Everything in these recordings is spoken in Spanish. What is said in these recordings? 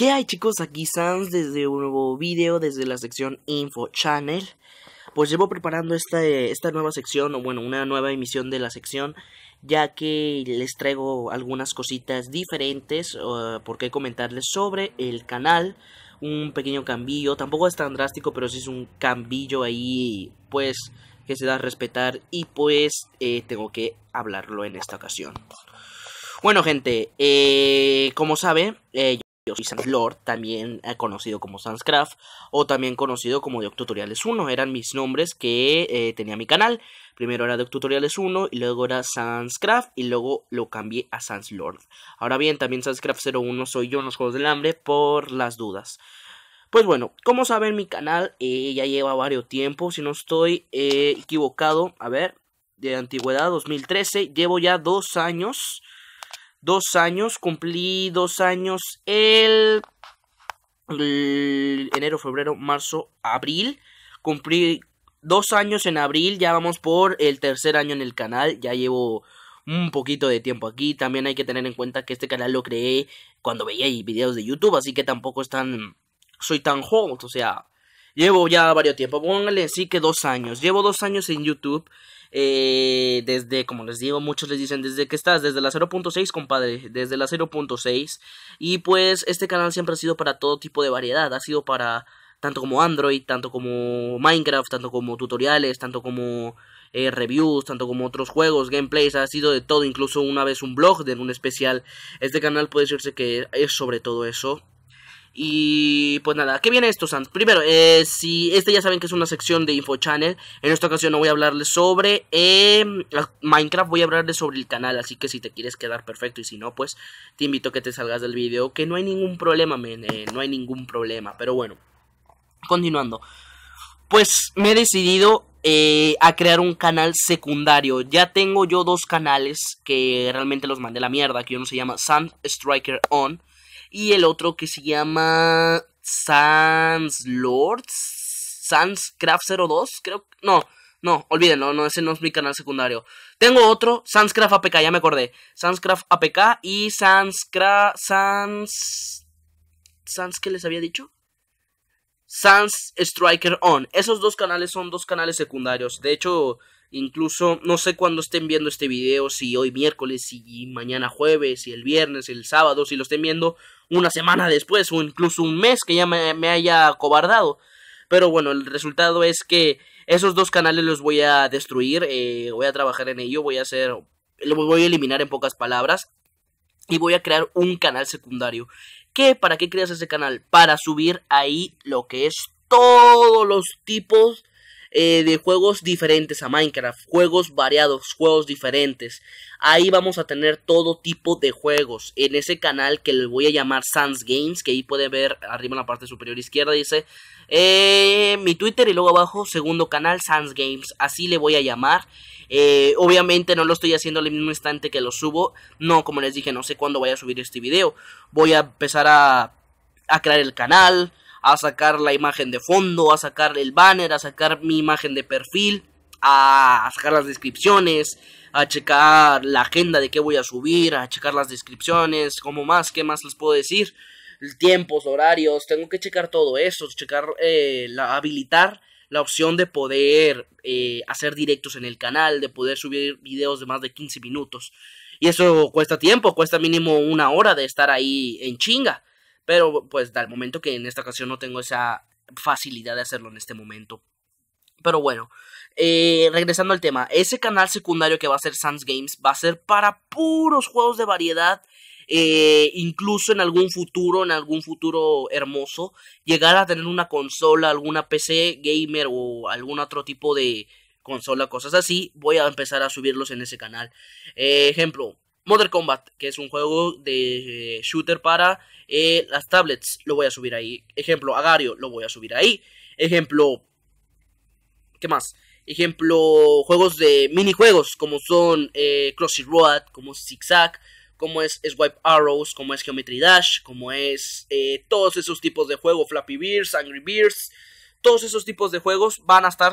¿Qué hay chicos? Aquí Sans desde un nuevo video, desde la sección Info Channel. Pues llevo preparando esta, nueva sección, o bueno, una nueva emisión de la sección, ya que les traigo algunas cositas diferentes Porque por qué comentarles sobre el canal. Un pequeño cambio tampoco es tan drástico, pero sí es un cambillo ahí, pues, que se da a respetar y pues eh, tengo que hablarlo en esta ocasión. Bueno gente, eh, como sabe, eh, y Sans Lord, también eh, conocido como Sanscraft, o también conocido como Doc Tutoriales 1. Eran mis nombres que eh, tenía mi canal. Primero era Doc Tutoriales 1, y luego era Sanscraft, y luego lo cambié a Sans Lord. Ahora bien, también Sanscraft 01 soy yo en los Juegos del Hambre, por las dudas. Pues bueno, como saben, mi canal eh, ya lleva varios tiempo. Si no estoy equivocado, a ver, de antigüedad 2013, llevo ya dos años dos años, cumplí dos años el, enero, febrero, marzo, abril. Cumplí dos años en abril, ya vamos por el tercer año en el canal, ya llevo un poquito de tiempo aquí. También hay que tener en cuenta que este canal lo creé cuando veía videos de YouTube, así que tampoco soy tan joven, o sea... Llevo ya varios tiempo, póngale así que dos años. Llevo dos años en YouTube. Eh, desde, como les digo, muchos les dicen desde que estás, desde la 0.6, compadre, desde la 0.6. Y pues este canal siempre ha sido para todo tipo de variedad, ha sido para tanto como Android, tanto como Minecraft, tanto como tutoriales, tanto como eh, reviews, tanto como otros juegos, gameplays, ha sido de todo, incluso una vez un blog de un especial. Este canal puede decirse que es sobre todo eso. Y pues nada, ¿qué viene esto, Sans? Primero, eh, si este ya saben que es una sección de Info Channel, en esta ocasión no voy a hablarles sobre eh, Minecraft, voy a hablarles sobre el canal, así que si te quieres quedar perfecto y si no, pues te invito a que te salgas del video, que no hay ningún problema, men, eh, no hay ningún problema, pero bueno, continuando. Pues me he decidido a crear un canal secundario. Ya tengo yo dos canales que realmente los mandé la mierda, que uno se llama Sans Striker On y el otro que se llama Sans Lords, Sans Craft 02, creo, no, no, olviden no, ese no es mi canal secundario. Tengo otro, Sanscraft APK, ya me acordé. Sanscraft APK y Sanscraft... Sans... ¿Sans qué les había dicho? Sans Striker On. Esos dos canales son dos canales secundarios. De hecho, incluso no sé cuándo estén viendo este video, si hoy miércoles, si mañana jueves, si el viernes, si el sábado, si lo estén viendo, una semana después o incluso un mes que ya me, haya cobardado. Pero bueno, el resultado es que esos dos canales los voy a destruir, eh, voy a trabajar en ello, voy a hacer, lo voy a eliminar en pocas palabras y voy a crear un canal secundario. ¿Qué? ¿Para qué creas ese canal? Para subir ahí lo que es todos los tipos eh, de juegos diferentes a Minecraft, juegos variados, juegos diferentes. Ahí vamos a tener todo tipo de juegos en ese canal que le voy a llamar Sans Games, que ahí puede ver arriba en la parte superior izquierda, dice eh, mi Twitter y luego abajo segundo canal Sans Games, así le voy a llamar. Eh, obviamente no lo estoy haciendo al mismo instante que lo subo, no, como les dije, no sé cuándo voy a subir este video. Voy a empezar a, a crear el canal, a sacar la imagen de fondo, a sacar el banner, a sacar mi imagen de perfil, a sacar las descripciones, a checar la agenda de qué voy a subir, a checar las descripciones, como más, qué más les puedo decir, tiempos, horarios, tengo que checar todo eso, checar, eh, la, habilitar la opción de poder eh, hacer directos en el canal, de poder subir videos de más de 15 minutos. Y eso cuesta tiempo, cuesta mínimo una hora de estar ahí en chinga. Pero pues el momento que en esta ocasión no tengo esa facilidad de hacerlo en este momento. Pero bueno, eh, regresando al tema, ese canal secundario que va a ser Sans Games va a ser para puros juegos de variedad. Eh, incluso en algún futuro, en algún futuro hermoso, llegar a tener una consola, alguna PC gamer o algún otro tipo de consola, cosas así, voy a empezar a subirlos en ese canal. Eh, ejemplo, Modern Combat, que es un juego de eh, shooter para eh, las tablets, lo voy a subir ahí. Ejemplo, Agario, lo voy a subir ahí. Ejemplo, ¿qué más? Ejemplo, juegos de minijuegos como son eh, Crossy Road, como Zigzag, como es Swipe Arrows, como es Geometry Dash, como es todos esos tipos de juegos, Flappy Bears, Angry Bears, todos esos tipos de juegos van a estar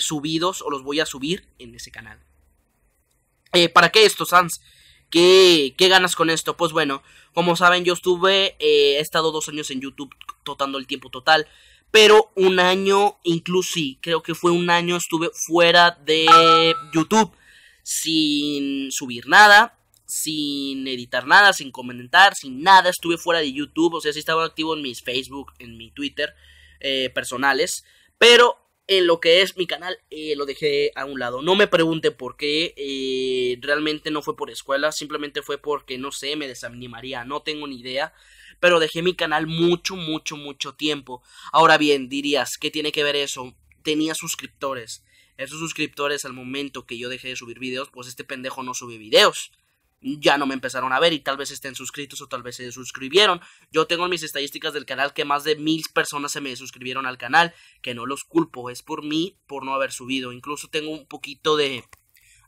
subidos o los voy a subir en ese canal. Eh, ¿Para qué esto, Sans? ¿Qué, ¿Qué, ganas con esto? Pues bueno, como saben, yo estuve, eh, he estado dos años en YouTube totando el tiempo total, pero un año, incluso sí, creo que fue un año, estuve fuera de YouTube, sin subir nada, sin editar nada, sin comentar, sin nada, estuve fuera de YouTube, o sea, sí estaba activo en mis Facebook, en mi Twitter eh, personales, pero en lo que es mi canal eh, lo dejé a un lado. No me pregunte por qué, eh, realmente no fue por escuela, simplemente fue porque, no sé, me desanimaría, no tengo ni idea. Pero dejé mi canal mucho, mucho, mucho tiempo. Ahora bien, dirías, ¿qué tiene que ver eso? Tenía suscriptores. Esos suscriptores al momento que yo dejé de subir videos, pues este pendejo no sube videos ya no me empezaron a ver y tal vez estén suscritos o tal vez se suscribieron. Yo tengo mis estadísticas del canal que más de mil personas se me suscribieron al canal, que no los culpo, es por mí por no haber subido. Incluso tengo un poquito de...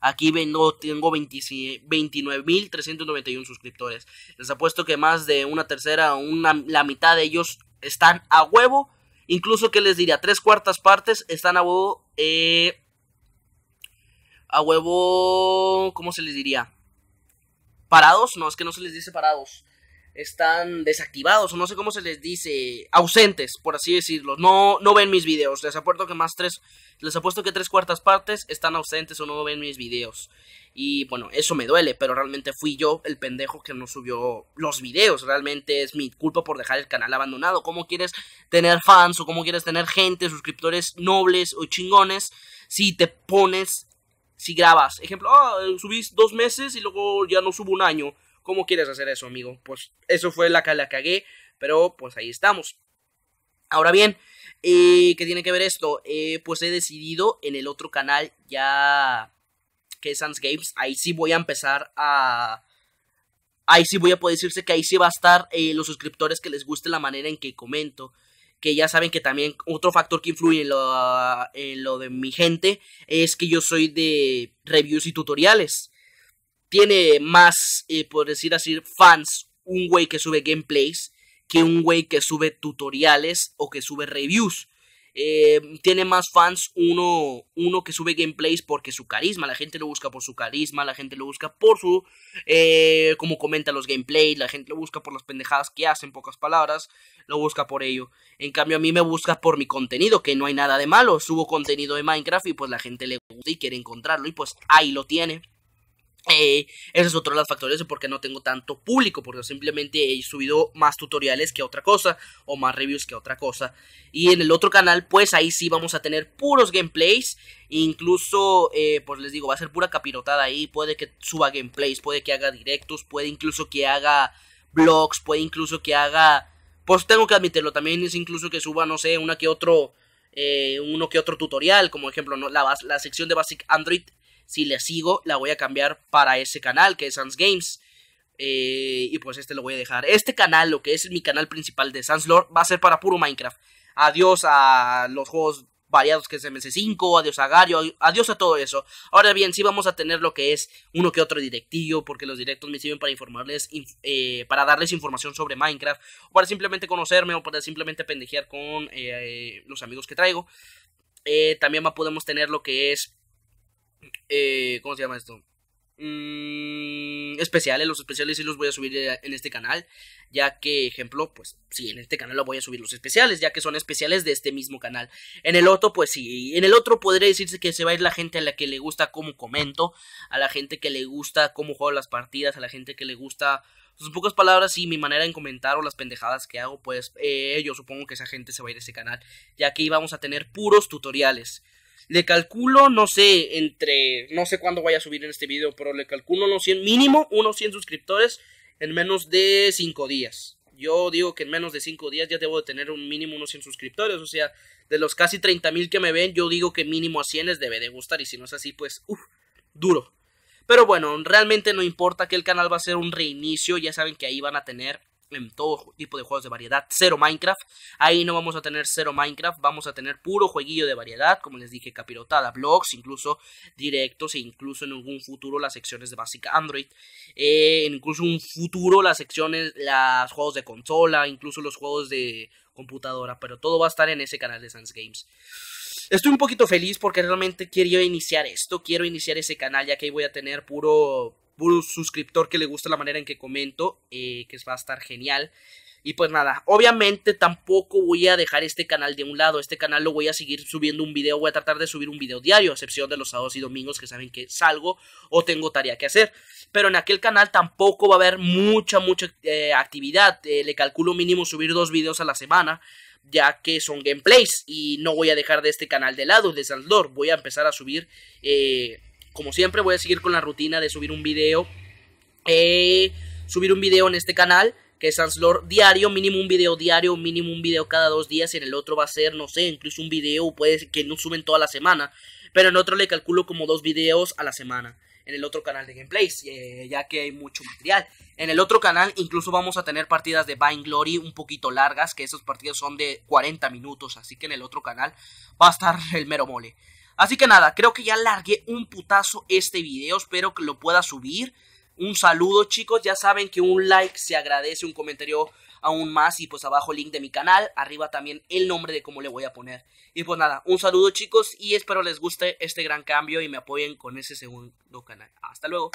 Aquí no tengo 29.391 suscriptores. Les apuesto que más de una tercera una, la mitad de ellos están a huevo. Incluso que les diría, tres cuartas partes están a huevo... Eh, a huevo... ¿Cómo se les diría? parados, no es que no se les dice parados, están desactivados o no sé cómo se les dice, ausentes, por así decirlo. No, no ven mis videos. Les apuesto que más tres, les apuesto que tres cuartas partes están ausentes o no ven mis videos. Y bueno, eso me duele, pero realmente fui yo el pendejo que no subió los videos. Realmente es mi culpa por dejar el canal abandonado. ¿Cómo quieres tener fans o cómo quieres tener gente, suscriptores nobles o chingones si te pones si grabas. Ejemplo, ah, subís dos meses y luego ya no subo un año. ¿Cómo quieres hacer eso, amigo? Pues eso fue la que la cagué, pero pues ahí estamos. Ahora bien, eh, ¿qué tiene que ver esto? Eh, pues he decidido en el otro canal ya que es Sans Games, ahí sí voy a empezar a... Ahí sí voy a poder decirse que ahí sí va a estar eh, los suscriptores que les guste la manera en que comento que ya saben que también otro factor que influye en lo, de mi gente es que yo soy de reviews y tutoriales. Tiene más, eh, por decir así, fans un güey que sube gameplays que un güey que sube tutoriales o que sube reviews. Eh, tiene más fans uno, uno que sube gameplays porque su carisma, la gente lo busca por su carisma, la gente lo busca por su, eh, como comenta los gameplays, la gente lo busca por las pendejadas que hace, en pocas palabras, lo busca por ello. En cambio a mí me busca por mi contenido, que no hay nada de malo, subo contenido de Minecraft y pues la gente le gusta y quiere encontrarlo y pues ahí lo tiene. Eh, ese es otro de los factores de por qué no tengo tanto público, porque simplemente he subido más tutoriales que otra cosa o más reviews que otra cosa. Y en el otro canal, pues ahí sí vamos a tener puros gameplays. Incluso, eh, pues les digo, va a ser pura capirotada ahí. Puede que suba gameplays, puede que haga directos, puede incluso que haga blogs puede incluso que haga... Pues tengo que admitirlo, también es incluso que suba, no sé, una que otro... Eh, uno que otro tutorial, como ejemplo ¿no? la, la sección de Basic Android si le sigo, la voy a cambiar para ese canal que es Sans Games. Eh, y pues este lo voy a dejar. Este canal, lo que es mi canal principal de Sans Lore va a ser para puro Minecraft. Adiós a los juegos variados que es MS5, adiós a Gario, adiós a todo eso. Ahora bien, sí vamos a tener lo que es uno que otro directillo, porque los directos me sirven para informarles, eh, para darles información sobre Minecraft, o para simplemente conocerme, o para simplemente pendejear con eh, los amigos que traigo. también podemos tener lo que es eh, ¿cómo se llama esto? Mm, especiales, los especiales sí los voy a subir en este canal, ya que, ejemplo, pues sí, en este canal lo voy a subir los especiales, ya que son especiales de este mismo canal. En el otro, pues sí, en el otro podría decirse que se va a ir la gente a la que le gusta cómo comento, a la gente que le gusta cómo juego las partidas, a la gente que le gusta sus pues, pocas palabras y mi manera en comentar o las pendejadas que hago, pues eh, yo supongo que esa gente se va a ir a este canal, ya que íbamos a tener puros tutoriales. Le calculo, no sé, entre, no sé cuándo vaya a subir en este video, pero le calculo unos 100, mínimo unos 100 suscriptores en menos de 5 días. Yo digo que en menos de 5 días ya debo de tener un mínimo unos 100 suscriptores. O sea, de los casi 30 mil que me ven, yo digo que mínimo a 100 les debe de gustar. Y si no es así, pues, uff, duro. Pero bueno, realmente no importa que el canal va a ser un reinicio. Ya saben que ahí van a tener en todo tipo de juegos de variedad, cero Minecraft. Ahí no vamos a tener cero Minecraft, vamos a tener puro jueguillo de variedad, como les dije, capirotada, blogs, incluso directos e incluso en algún futuro las secciones de básica Android, eh, incluso un futuro las secciones, los juegos de consola, incluso los juegos de computadora, pero todo va a estar en ese canal de Sans Games. Estoy un poquito feliz porque realmente quiero iniciar esto, quiero iniciar ese canal ya que ahí voy a tener puro suscriptor que le gusta la manera en que comento, eh, que va a estar genial. Y pues nada, obviamente tampoco voy a dejar este canal de un lado, este canal lo voy a seguir subiendo un video, voy a tratar de subir un video diario, a excepción de los sábados y domingos que saben que salgo o tengo tarea que hacer. Pero en aquel canal tampoco va a haber mucha, mucha eh, actividad, eh, le calculo mínimo subir dos videos a la semana, ya que son gameplays y no voy a dejar de este canal de lado, de Saldor, voy a empezar a subir como siempre, voy a seguir con la rutina de subir un video. Eh, subir un video en este canal que es Sanslor diario, mínimo un video diario, mínimo un video cada dos días, Y en el otro va a ser, no sé, incluso un video, puede que no suben toda la semana, pero en otro le calculo como dos videos a la semana, en el otro canal de gameplays, eh, ya que hay mucho material. En el otro canal incluso vamos a tener partidas de Vine Glory un poquito largas, que esos partidos son de 40 minutos, así que en el otro canal va a estar el mero mole. Así que nada, creo que ya largué un putazo este video, espero que lo pueda subir. Un saludo chicos, ya saben que un like se agradece, un comentario aún más y pues abajo el link de mi canal, arriba también el nombre de cómo le voy a poner. Y pues nada, un saludo chicos y espero les guste este gran cambio y me apoyen con ese segundo canal. Hasta luego.